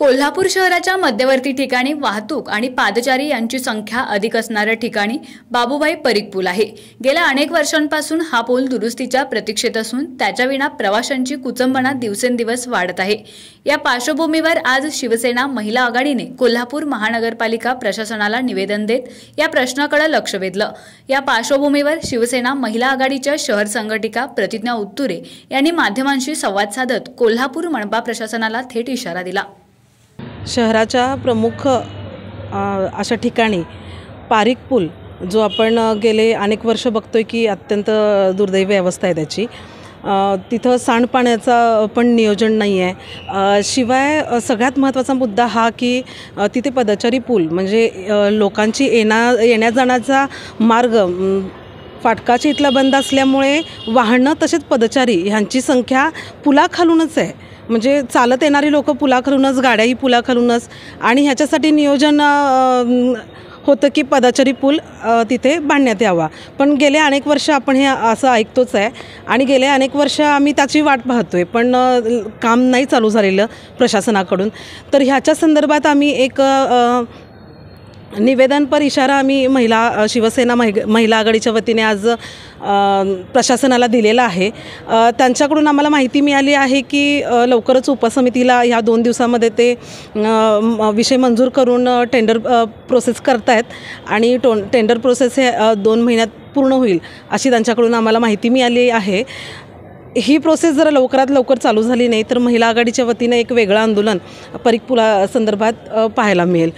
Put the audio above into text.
कोल्हापूर शहराच्या मध्यवर्ती ठिकाणी वाहतूक आणि पादचारी यांची संख्या अधिक असणाऱ्या ठिकाणी बाबूभाई परीख पूल आहे गेल्या अनेक वर्षांपासून हा पूल दुरुस्तीच्या प्रतीक्षेत असून त्याच्याविना प्रवाशांची कुचंबना दिवसेंदिवस वाढत आहे या पार्श्वभूमीवर आज शिवसेना महिला आघाडीने कोल्हापूर महानगरपालिका प्रशासनाला निवेदन देत या प्रश्नाकडे लक्ष वेधलं या पार्श्वभूमीवर शिवसेना महिला आघाडीच्या शहर संघटिका प्रतिज्ञा उत्तुरे यांनी माध्यमांशी संवाद साधत कोल्हापूर मनपा प्रशासनाला थेट इशारा दिला शहराच्या प्रमुख अशा ठिकाणी पारिक पूल जो आपण गेले अनेक वर्ष बघतो आहे की अत्यंत दुर्दैवी अवस्था आहे त्याची तिथं सांडपाण्याचा पण नियोजन नाही आहे शिवाय सगळ्यात महत्त्वाचा मुद्दा हा की तिथे पदचारी पूल म्हणजे लोकांची येणा येण्या जाण्याचा मार्ग फाटकाची इथला बंद असल्यामुळे वाहनं तसेच पदचारी ह्यांची संख्या पुलाखालूनच आहे म्हणजे चालत येणारी लोकं पुलाखालूनच गाड्याही पुलाखालूनच आणि ह्याच्यासाठी नियोजन होतं की पदाचारी पूल तिथे बांधण्यात यावा पण गेले अनेक वर्ष आपण हे असं ऐकतोच आहे आणि गेले अनेक वर्ष आम्ही त्याची वाट पाहतो आहे पण काम नाही चालू झालेलं प्रशासनाकडून तर ह्याच्या संदर्भात आम्ही एक निवेदनपर इशारा आम्ही महिला शिवसेना महि महिला आघाडीच्या वतीने आज प्रशासनाला दिलेला आहे त्यांच्याकडून आम्हाला माहिती मिळाली आहे की लवकरच उपसमितीला ह्या दोन दिवसामध्ये ते विषय मंजूर करून टेंडर प्रोसेस करतायत आणि टो टेंडर प्रोसेस हे दोन महिन्यात पूर्ण होईल अशी त्यांच्याकडून आम्हाला माहिती मिळाली आहे ही प्रोसेस जर लवकरात लवकर चालू झाली नाही तर महिला आघाडीच्या वतीने एक वेगळं आंदोलन परिकपुला संदर्भात पाहायला मिळेल